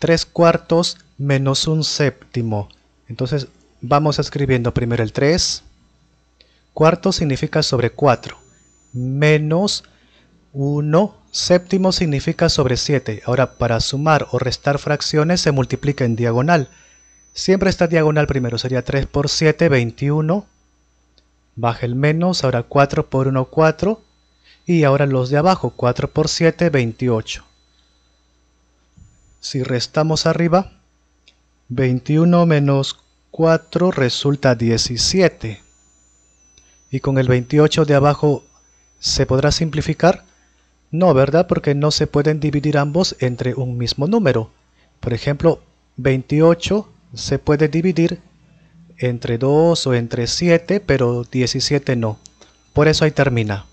3 cuartos menos un séptimo. Entonces vamos escribiendo primero el 3. Cuarto significa sobre 4. Menos 1 séptimo significa sobre 7. Ahora para sumar o restar fracciones se multiplica en diagonal. Siempre esta diagonal primero, sería 3 por 7, 21. Baja el menos, ahora 4 por 1, 4. Y ahora los de abajo, 4 por 7, 28. Si restamos arriba, 21 menos 4 resulta 17. Y con el 28 de abajo, ¿se podrá simplificar? No, ¿verdad? Porque no se pueden dividir ambos entre un mismo número. Por ejemplo, 28 se puede dividir entre 2 o entre 7, pero 17 no. Por eso ahí termina.